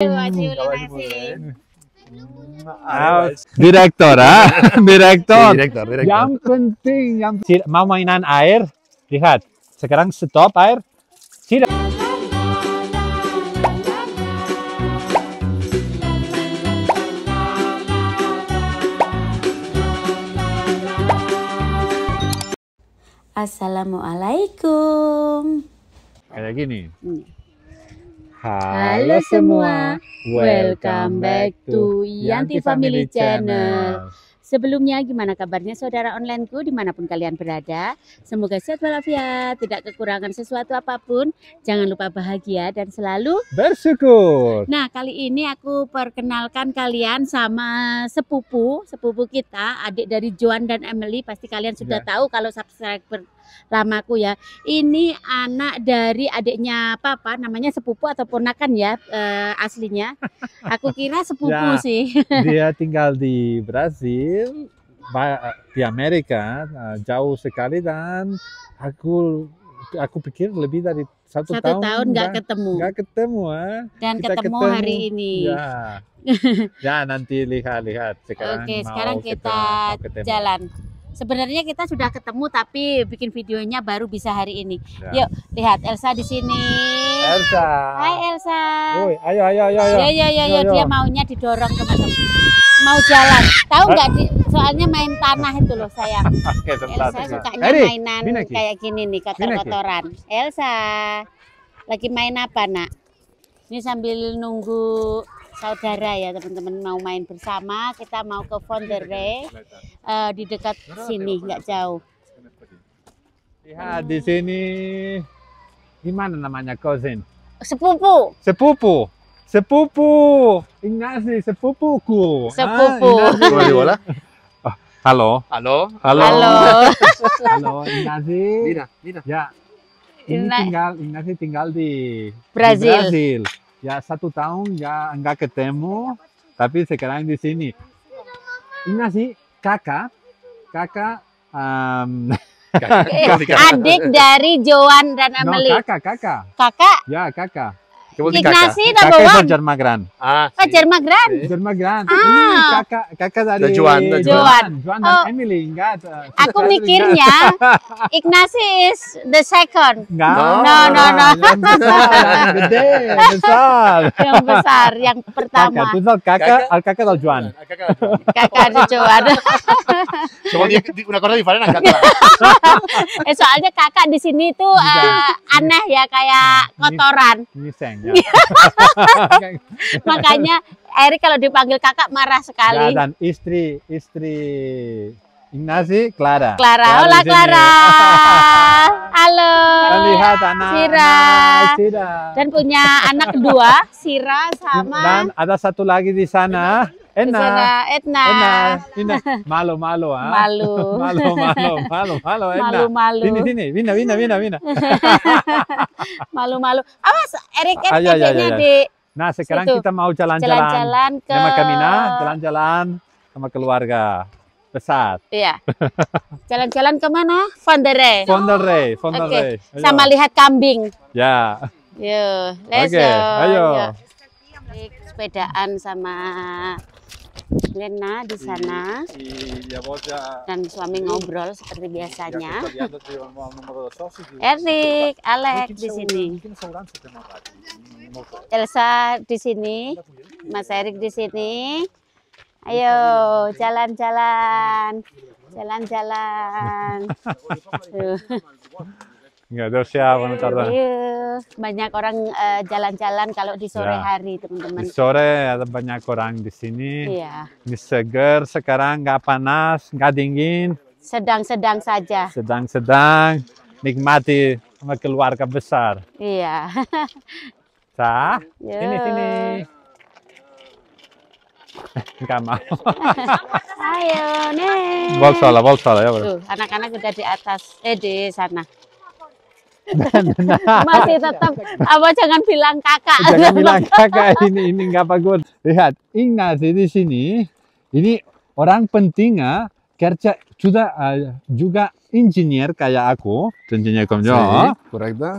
Direktor, ah, direktor. direktor, direktor. Yang penting, yang mau mainan air, lihat. Sekarang stop air. Tidak. Assalamualaikum. Kayak gini. Hmm. Halo semua, welcome back to Yanti Family Channel. Sebelumnya gimana kabarnya saudara onlineku dimanapun kalian berada? Semoga sehat walafiat, tidak kekurangan sesuatu apapun. Jangan lupa bahagia dan selalu bersyukur. Nah kali ini aku perkenalkan kalian sama sepupu, sepupu kita, adik dari Joan dan Emily. Pasti kalian sudah ya. tahu kalau subscriber Ramaku ya. Ini anak dari adiknya Papa, namanya sepupu atau ponakan ya eh, aslinya. Aku kira sepupu ya, sih. dia tinggal di Brazil, di Amerika, eh, jauh sekali dan aku aku pikir lebih dari satu, satu tahun, tahun nggak kan. ketemu nggak ketemu ya. dan kita ketemu, ketemu hari ini ya ya nanti lihat lihat sekarang oke sekarang kita, kita jalan Sebenarnya kita sudah ketemu tapi bikin videonya baru bisa hari ini. Ya. Yuk lihat Elsa di sini. Elsa. Hai Elsa. Woi, ayo ayo ayo ayo. Ya ya ya, ayo dia maunya didorong ke mana? Mau jalan. Tahu nggak soalnya main tanah itu loh sayang. Elsa suka mainan kayak gini nih kotor-kotoran. Elsa lagi main apa nak? Ini sambil nunggu saudara ya teman-teman mau main bersama kita mau ke Fondere uh, eh, di dekat sini nggak jauh lihat di sini gimana namanya cousin sepupu sepupu sepupu ingat sih sepupuku sepupu ah, oh, halo halo halo halo halo Ignasi Dina Dina ya ini tinggal Ignasi tinggal di Brazil, di Brazil ya satu tahun ya enggak ketemu tapi sekarang di sini ini sih kakak kakak um, kakak, adik dari Joan dan Amelie no, kakak kakak kakak ya kakak ke Ignacy kakak. Number kakak Jerma Gran. Ah, si. Iya. oh, Jerma Gran. Jerma Ah. Ini kakak kakak dari Joan. Joan. Joan Juan. dan oh. Emily, enggak. Aku mikirnya Ignacy is the second. No, no, no. no, no. Yang besar, yang besar. yang besar, yang pertama. Kakak, itu kakak, al kakak del ah, Joan. Kakak del Joan. Ah, Cuma dia una cosa diferente kakak. eh soalnya kakak di sini tuh uh, aneh ya kayak nah, kotoran. seng. Ya. Makanya Erik kalau dipanggil kakak marah sekali. Ya, dan istri istri Ignasi Clara. Clara, hola Clara. Halo. lihat anak Sira. Sira. Dan punya anak dua, Sira sama. Dan ada satu lagi di sana. Edna. Edna. Enna. Edna. Malo, malo, ah. Malo. malo, malo, malo, malo, Enna. Malo, malo. Vini, vini, Vina, Vina, Vina, Vina. malo, malo. Awas, Erik, Erik ayo, ah, ya, ya, ayo, ayo. Ya, di Nah, sekarang situ. kita mau jalan-jalan. Jalan-jalan ke... Sama Kamina, jalan-jalan sama keluarga pesat. Iya. Jalan-jalan kemana? Fondere. Fondere, Fondere. Oh, okay. Sama lihat kambing. Ya. Yuk, let's okay. go. Ayo. Yuk. Sepedaan sama Lena di sana dan suami ngobrol seperti biasanya. Erik, Alex di sini. Elsa di sini, Mas Erik di sini. Ayo jalan-jalan, jalan-jalan. Enggak ada siapa ntar. banyak orang eh, jalan-jalan uh, kalau di sore ya. hari, teman-teman. Di sore ada banyak orang di sini. Iya. Ini segar sekarang nggak panas, nggak dingin. Sedang-sedang saja. Sedang-sedang nikmati sama keluarga besar. Iya. Sah, ini sini. Enggak mau. Ayo, nih. Bolsola, bolsola ya, Anak-anak udah di atas, eh di sana. Masih tetap apa jangan bilang kakak. Jangan bilang kakak ini ini nggak bagus. Lihat ingat di sini ini orang pentingnya ah, kerja sudah juga engineer kayak aku, engineer komjo. Ya.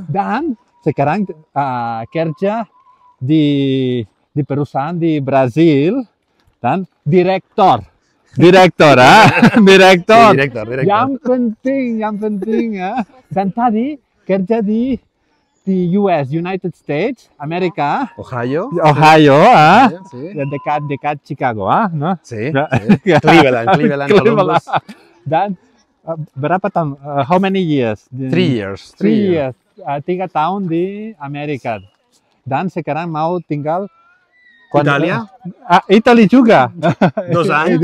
Dan sekarang uh, kerja di di perusahaan di Brazil dan direktor direktor ah direktor yang penting yang penting ya dan tadi kerja di di US, United States, Amerika. Ohio. Ohio, ah. Ohio, sí. Dekat dekat Chicago, ah, no? Sí. sí. Nah. Cleveland, Cleveland, Columbus. Dan uh, berapa tahun? Uh, how many years? Three years. Three, three years. years. Uh, tiga tahun di Amerika. Dan sekarang mau tinggal Quando... Italia? Ah, Italy juga. Dos anos.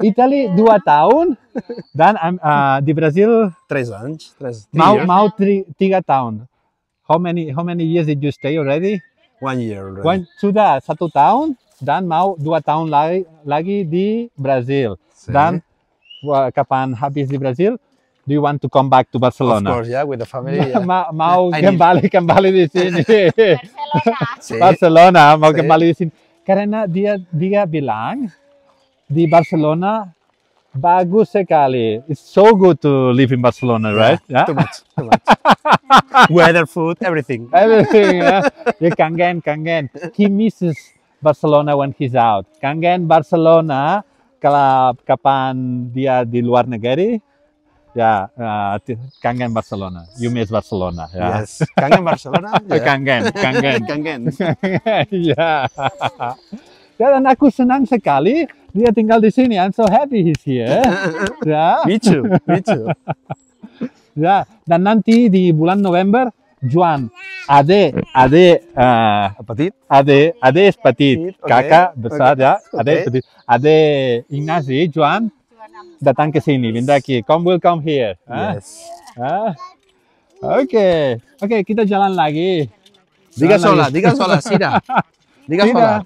Italy dua tahun dan uh, di Brasil. tres anos. Tres, mau mau tri, tiga tahun. How many how many years did you stay already? One year already. One, sudah satu tahun dan mau dua tahun lagi, lagi di Brasil. Sí. Dan kapan habis di Brasil? do you want to come back to Barcelona? Of course, yeah, with the family. Yeah. Ma Mau I can valid can valid Barcelona. Barcelona, Mau can valid sin. Karena dia dia bilang di Barcelona bagus sekali. It's so good to live in Barcelona, yeah, right? Yeah? Too much, too much. Weather, food, everything. Everything, yeah. You kangen, kangen. He misses Barcelona when he's out. Kangen Barcelona kalau kapan dia di luar negeri, Ya, uh, Kangen Barcelona. You miss Barcelona. Ya. Yes, Kangen Barcelona. Ya, Kangen, Kangen, Kangen. Ya, dan aku senang sekali dia tinggal di sini. I'm so happy he's here. ya. Me too, me too. ya, dan nanti di bulan November, Juan, Ade, Ade, uh, petit. Ade, Ade es petit, okay. kakak besar okay. ya, Ade okay. petit. Ade Ignasi, Juan, datang ke Sini, vielen Come, will come here. Yes. Ah? Oke, okay. oke okay, kita jalan lagi. Diga sola, diga sola, sida. Diga sola.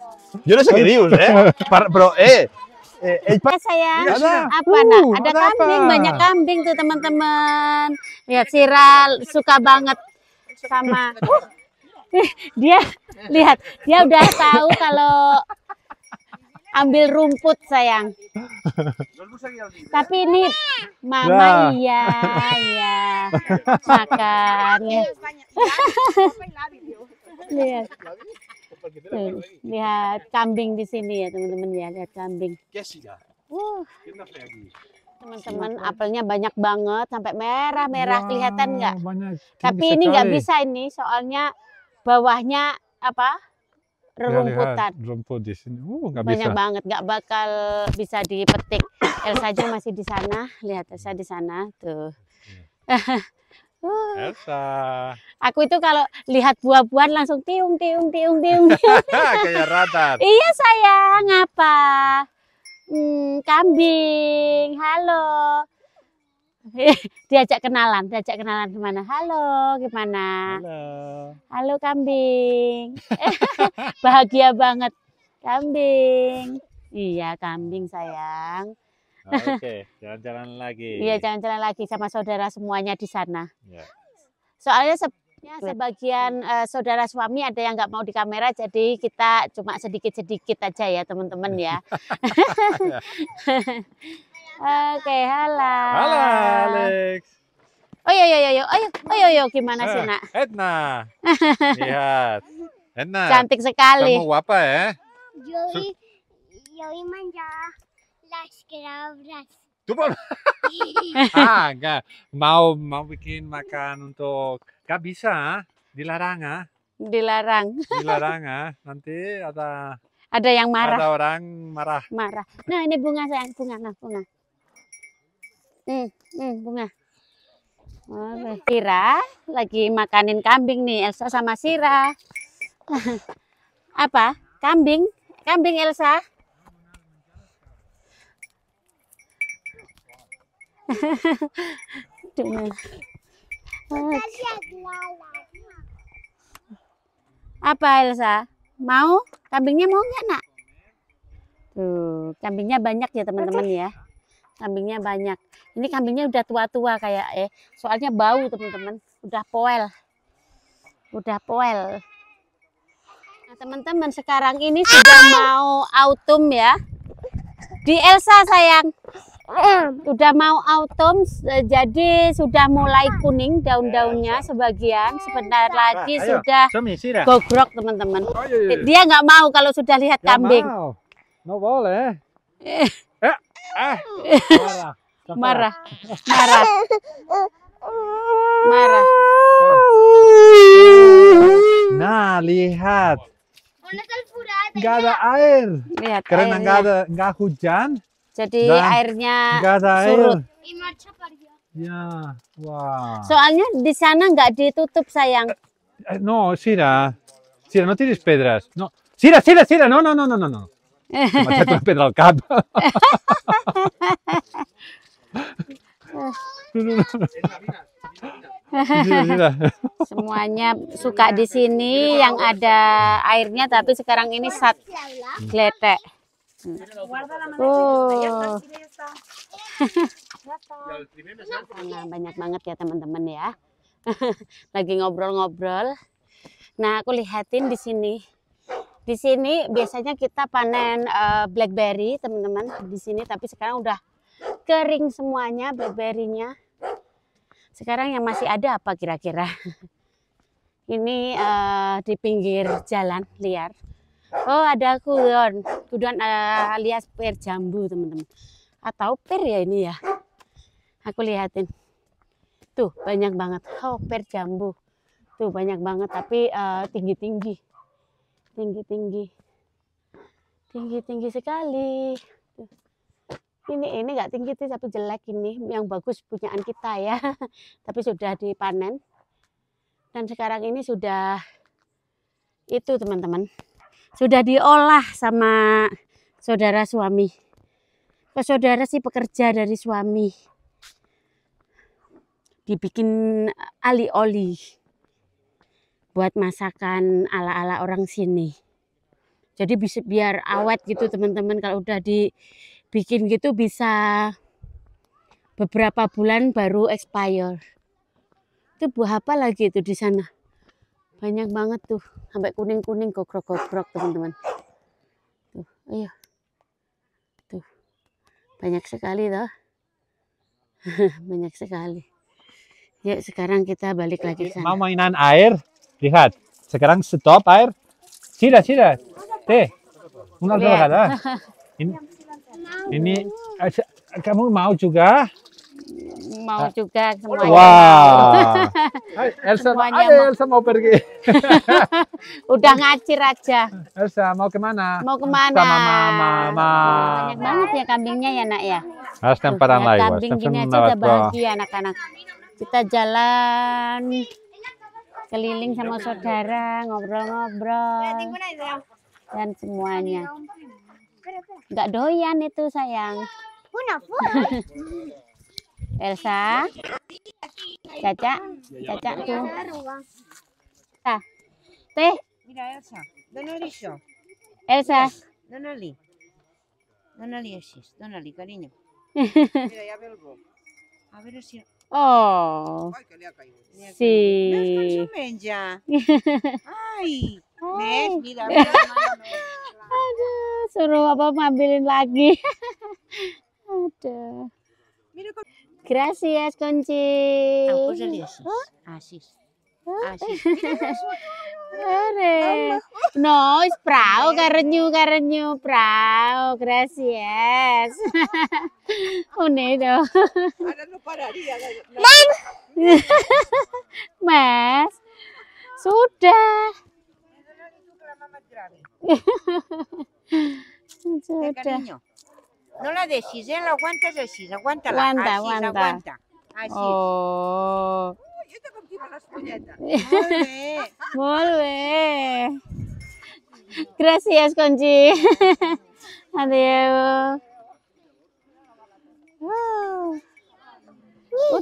Yo no sé qué dius, eh. Pero, eh, eh, eh. saya ya uh, ada, apa uh, nak? Ada, ada kambing, apa? banyak kambing tuh teman-teman. Lihat Siral suka banget sama. Uh, dia lihat, dia udah tahu kalau ambil rumput sayang. Tapi ini mama nah. iya, iya. Makan. lihat. lihat kambing di sini ya teman-teman ya, lihat kambing. Teman-teman apelnya banyak banget sampai merah-merah kelihatan nggak? Tapi ini nggak bisa ini soalnya bawahnya apa? rerumputan, rumput di sini. Uh, gak Banyak bisa. banget, nggak bakal bisa dipetik. Elsa aja masih di sana. Lihat Elsa di sana tuh. Iya. Uh. Elsa. Aku itu kalau lihat buah-buahan langsung tiung tiung tiung tiung. tiung. Kayak radar. Iya sayang, apa? Hmm, kambing. Halo. Eh, diajak kenalan, diajak kenalan gimana? Halo, gimana? Halo. Halo kambing. Bahagia banget. Kambing. Iya, kambing sayang. Oke, okay, jalan-jalan lagi. Iya, jalan-jalan lagi sama saudara semuanya di sana. Ya. Soalnya se ya, iya. sebagian uh, saudara suami ada yang nggak mau di kamera, jadi kita cuma sedikit-sedikit aja ya teman-teman ya. Iya. Oke, halo. Halo, Alex. Oh iya, iya, iya, iya, oh iya, oh, iya, iya, gimana sih, eh, nak? Edna. Lihat. Edna. Cantik sekali. Kamu apa ya? Joey, Joey manja. Las grabras. Tuh, ah, enggak. Mau, mau bikin makan untuk... Gak bisa, dilarang ah. Dilarang. Dilarang ah. Nanti ada... Ada yang marah. Ada orang marah. Marah. Nah, ini bunga sayang, bunga, nah, bunga. Hmm, hmm, bunga. Oke. Oh, Sira lagi makanin kambing nih Elsa sama Sira. Apa? Kambing? Kambing Elsa? Apa Elsa? Mau? Kambingnya mau nggak nak? Tuh, kambingnya banyak ya teman-teman ya kambingnya banyak ini kambingnya udah tua-tua kayak eh soalnya bau teman-teman udah poel udah poel nah teman-teman sekarang ini sudah mau autumn ya di Elsa sayang udah mau autumn eh, jadi sudah mulai kuning daun-daunnya sebagian sebentar lagi sudah gogrok teman-teman oh, iya, iya, iya. dia nggak mau kalau sudah lihat kambing nggak boleh eh. Ah, ya. marah marah marah nah lihat nggak ada air lihat karena nggak ada nggak hujan jadi dan airnya nggak ada surut air. ya wow soalnya di sana nggak ditutup sayang eh, no Sira Sira no tires pedras no Sira Sira Sira no no no no no m'ha tirat una pedra Semuanya suka di sini yang ada airnya tapi sekarang ini sat gletek. Oh. Nah, banyak banget ya teman-teman ya. Lagi ngobrol-ngobrol. Nah, aku lihatin di sini di sini biasanya kita panen uh, blackberry, teman-teman. Di sini tapi sekarang udah kering semuanya blackberry-nya. Sekarang yang masih ada apa kira-kira? Ini uh, di pinggir jalan liar. Oh, ada kudon. Kudon uh, eh, alias pir jambu, teman-teman. Atau pir ya ini ya. Aku lihatin. Tuh, banyak banget. Oh, pir jambu. Tuh, banyak banget tapi tinggi-tinggi. Uh, tinggi -tinggi tinggi-tinggi tinggi-tinggi sekali ini ini nggak tinggi sih tapi jelek ini yang bagus punyaan kita ya tapi sudah dipanen dan sekarang ini sudah itu teman-teman sudah diolah sama saudara suami ke saudara sih pekerja dari suami dibikin ali oli buat masakan ala-ala orang sini. Jadi bisa biar awet gitu teman-teman kalau udah dibikin gitu bisa beberapa bulan baru expire. Itu buah apa lagi itu di sana? Banyak banget tuh, sampai kuning-kuning gogrok-gogrok teman-teman. Tuh, ayo. Iya. Tuh. Banyak sekali toh. Banyak sekali. Yuk sekarang kita balik lagi ke sana. Mau mainan air? lihat sekarang stop air. Sila, sila. Teh. Una bagaimana? Ah. Ini, ini eh, kamu mau juga? Mau juga semuanya. Wow. Elsa, semuanya ayo, mau. Elsa mau pergi. Udah ngacir aja. Elsa mau kemana? Mau kemana? Sama mama. mama. Banyak banget ya kambingnya ya nak ya. Harus temparan nah, lagi. Kambing gini aja udah bahagia anak-anak. Kita jalan keliling sama iya, saudara ngobrol-ngobrol iya, dan semuanya Enggak doyan itu sayang Elsa Caca Caca tuh ah teh Elsa Elsa Donali Donali Donali cariño Mira, ya A ver si Oh. Ay, sí. Ay. suruh apa ngambilin lagi. Aduh. Gracias, Conchi. Gracias. Asis. No, es bravo, cariño, cariño, bravo, gracias. Unido. Ahora no pararía. no la decís, ¿eh? la aguanta decís, aguántala. Aguanta, así, aguanta. aguanta. Así. Oh. yo tengo que ir las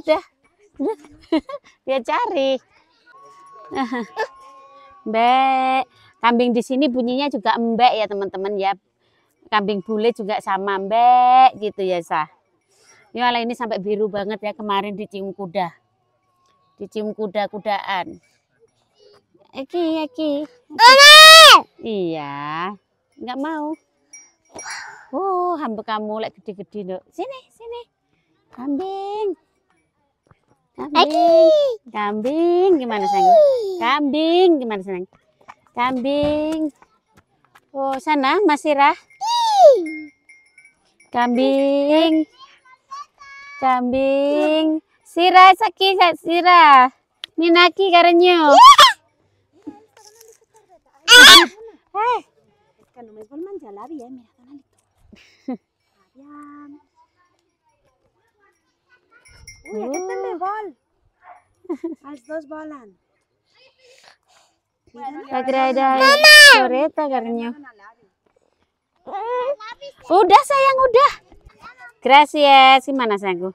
Udah. Dia cari. Mbak. Kambing di sini bunyinya juga mbak ya teman-teman ya. Kambing bule juga sama mbak gitu ya sah. Ini ini sampai biru banget ya kemarin dicium kuda dicium kuda-kudaan. Eki, Eki. Iya, nggak mau. Oh, hamba kamu lek gede-gede dok. Sini, sini. Kambing. Kambing. Kambing gimana sayang? Kambing gimana sayang? Kambing. Oh, sana masih rah, Kambing. Kambing. Sira saki sira. Minaki karanyo. Cuando Uy, oh. bol. dos bolan. Tak kan ada kereta eh. Udah sayang udah. Gracias, gimana sayangku?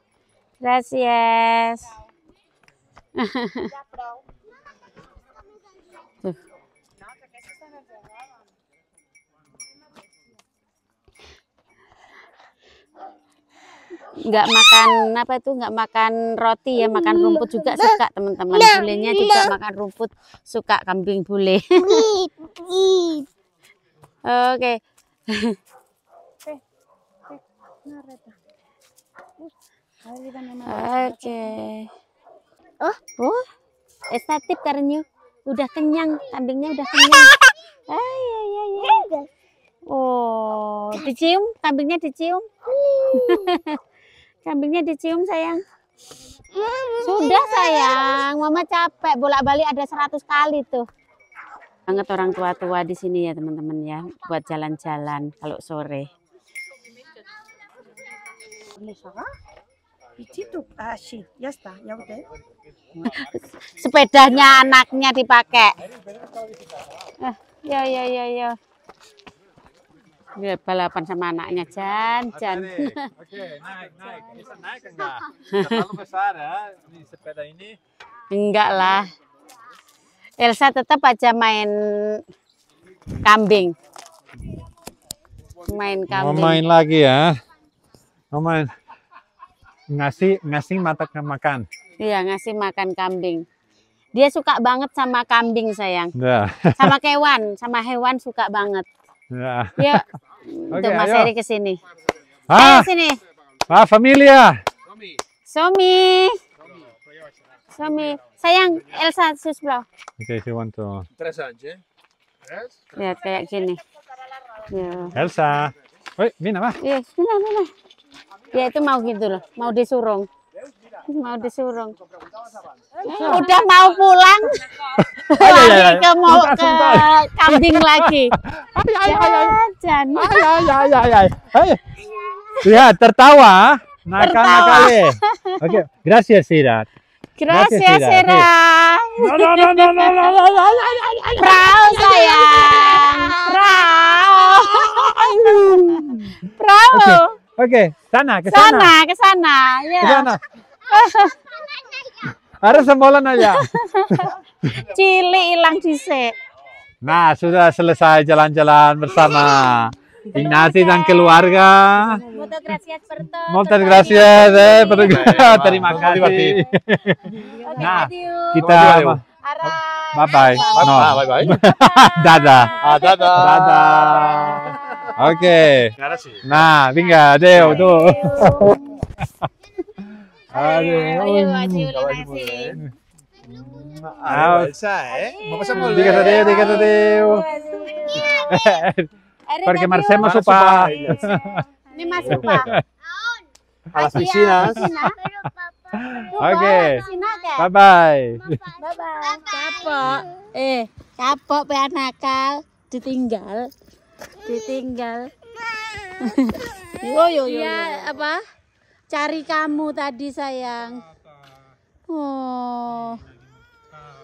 Gracias. Enggak nggak makan apa itu nggak makan roti ya makan rumput juga suka teman-teman nah, bulenya nah. juga makan rumput suka kambing bule oke okay. Eh, eh, nah, Oke. Ah, okay. Oh, oh, estatif karena udah kenyang, kambingnya udah kenyang. Ay, ay, ay, Oh, dicium, kambingnya dicium. kambingnya dicium sayang. Sudah sayang, mama capek bolak-balik ada 100 kali tuh. Banget orang tua-tua di sini ya teman-teman ya, buat jalan-jalan kalau sore. Ditutup, asyik. Ya sudah, ya udah. Sepedanya anaknya dipakai. Eh, ya, ya, ya, ya. Ya, balapan sama anaknya Jan Jan. Oke, naik naik. Bisa naik enggak? Terlalu besar ya ini sepeda ini. Enggak lah. Elsa tetap aja main kambing. Main kambing. Mau main lagi ya. Mau main ngasih ngasih mata makan. Iya, ngasih makan kambing. Dia suka banget sama kambing, sayang. Nah. Sama kewan, sama hewan suka banget. Iya. Yuk, okay, untuk Mas Eri ke sini. Ah, sini. Ah, familia. Somi. Somi. Sayang, Elsa sus bro. Oke, okay, si Wanto. Tres aja. Lihat kayak gini. Iya. Elsa. Woi, Mina mah. Iya, Mina, Mina. Ya itu mau gitu loh, mau disurung. Mau disurung. udah mau pulang. lagi ke mau ke kambing lagi. Ya, tertawa. Nakal-nakal. Oke, gracias Sirat. Gracias, Gracias No, no, no, no, no, no, Prau, sayang. Prau. Prau. Okay. Oke, sana ke sana. Sana ke sana, ya. Ke sana. Harus sembolan aja. Ya? Cili hilang dhisik. Nah, sudah selesai jalan-jalan bersama Ignasi dan keluarga. Motor gracias per todo. eh, terima kasih. Nah, kita Bye bye. Bye bye. Dadah. Dadah. Dadah. Oke. Nah, tinggal deh iya. tuh. Aduh, ayo, ayo, ayo, Mau ayo. Porque Marcelo supa. A las piscinas. Oke. Bye bye. Bye bye. Eh, kapok nakal ditinggal ditinggal yo yo yo ya apa cari kamu tadi sayang oh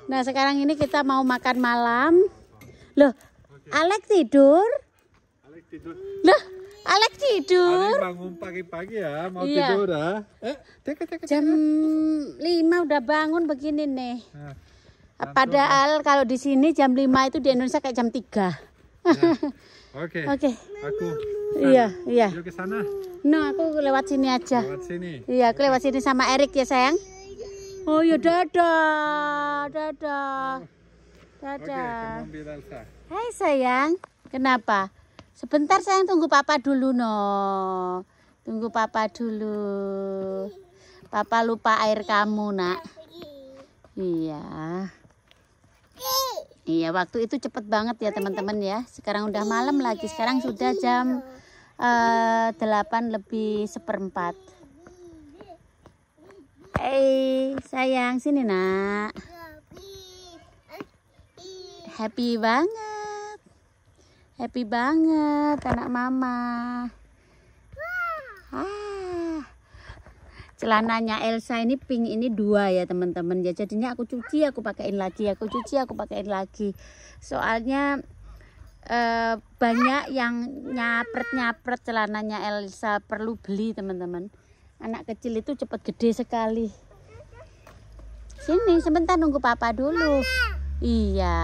nah sekarang ini kita mau makan malam loh Alex tidur Alex tidur loh Alex tidur. Alex bangun pagi-pagi ya, mau iya. tidur ya. Eh, Jam lima udah bangun begini nih. Nah, Padahal kalau di sini jam lima itu di Indonesia kayak jam tiga. Nah. Oke. Okay. Oke. Okay. Aku. Iya, iya. Yuk ke sana. No, aku lewat sini aja. Lewat sini. Iya, aku lewat sini sama Erik ya, sayang. Oh, ya dadah. Dadah. Dadah. Oke, Hai, sayang. Kenapa? Sebentar sayang tunggu papa dulu, no. Tunggu papa dulu. Papa lupa air kamu, Nak. Iya. Iya, waktu itu cepet banget ya teman-teman ya. Sekarang udah malam iya, lagi. Sekarang iya, sudah iya. jam uh, eh, 8 lebih seperempat. Hey, sayang sini nak. Happy banget. Happy banget anak mama. Hai celananya Elsa ini pink ini dua ya teman-teman ya jadinya aku cuci aku pakaiin lagi aku cuci aku pakaiin lagi soalnya eh, banyak yang nyapret-nyapret celananya Elsa perlu beli teman-teman anak kecil itu cepat gede sekali sini sebentar nunggu papa dulu mama. iya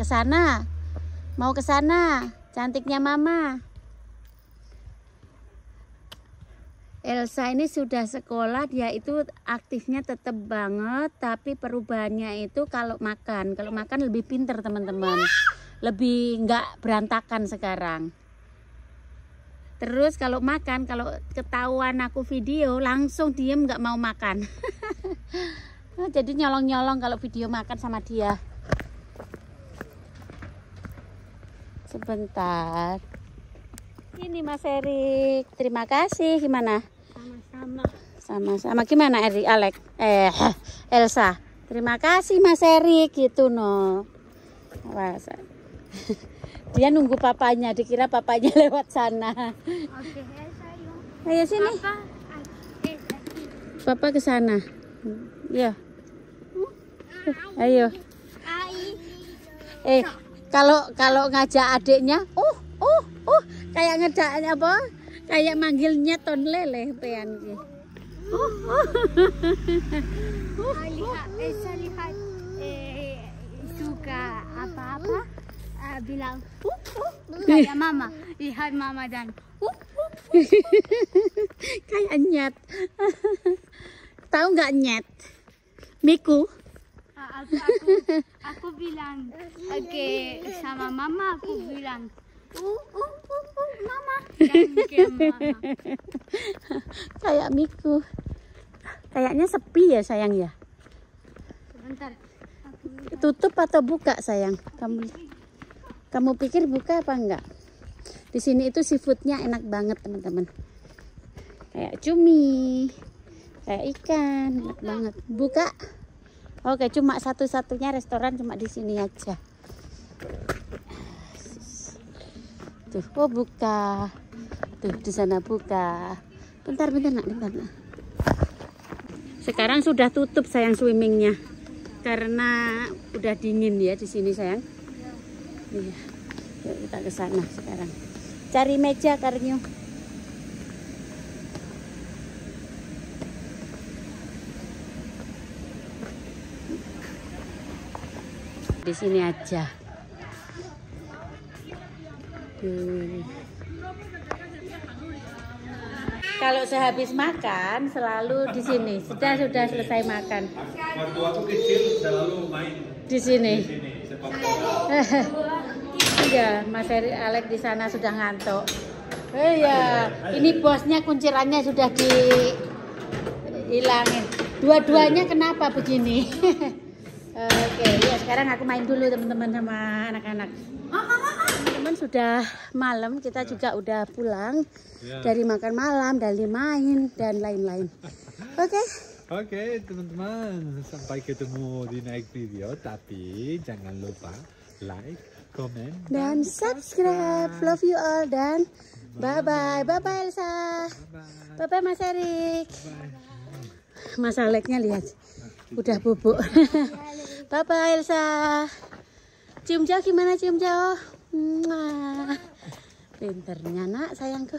kesana mau kesana cantiknya mama Elsa ini sudah sekolah dia itu aktifnya tetap banget tapi perubahannya itu kalau makan kalau makan lebih pinter teman-teman lebih enggak berantakan sekarang terus kalau makan kalau ketahuan aku video langsung diem enggak mau makan jadi nyolong-nyolong kalau video makan sama dia sebentar ini Mas Erik terima kasih gimana sama. Sama-sama. Gimana Eri Alek? Eh, Elsa. Terima kasih Mas Eri gitu no. Awas. Dia nunggu papanya, dikira papanya lewat sana. Oke, Elsa yuk. Ayo sini. Papa, Papa ke sana. Ya. Ayo. Eh, kalau kalau ngajak adiknya, uh uh uh kayak ngedaknya apa? kayak manggilnya ton leleh pean ki oh, lihat eh, lihat eh, suka apa-apa uh, bilang uh, uh, kayak mama lihat mama dan uh, uh. kayak nyet tahu nggak nyet miku ah, aku, aku, aku bilang oke okay, sama mama aku bilang mama kayak Miku kayaknya sepi ya sayang ya Sebentar. tutup atau buka sayang kamu kamu pikir buka apa enggak di sini itu seafoodnya enak banget teman-teman kayak cumi kayak ikan enak buka. banget buka oke cuma satu-satunya restoran cuma di sini aja Tuh, oh buka. Tuh, di sana buka. Bentar, bentar nak, bentar nak. Sekarang sudah tutup sayang swimmingnya karena udah dingin ya di sini sayang. Iya. Yuk kita ke sana sekarang. Cari meja karnyu Di sini aja. Kalau sehabis makan selalu di sini. Sudah sudah selesai makan. Waktu aku kecil selalu main di sini. Iya, Mas Heri Alek di sana sudah ngantuk. Eh, iya, ini bosnya kuncirannya sudah dihilangin. Dua-duanya kenapa begini? uh, Oke, ya sekarang aku main dulu teman-teman sama anak-anak. Teman sudah malam, kita ya. juga udah pulang ya. dari makan malam, dari main dan lain-lain. Oke. Oke, teman-teman, sampai ketemu di next video, tapi jangan lupa like, comment dan, dan subscribe. Love you all dan bye-bye. Bye-bye Elsa. Bye-bye Mas Erik. Bye. Mas Aleknya lihat udah bubuk. Papa Elsa. Cium jauh gimana cium jauh? Pinternya nak sayangku.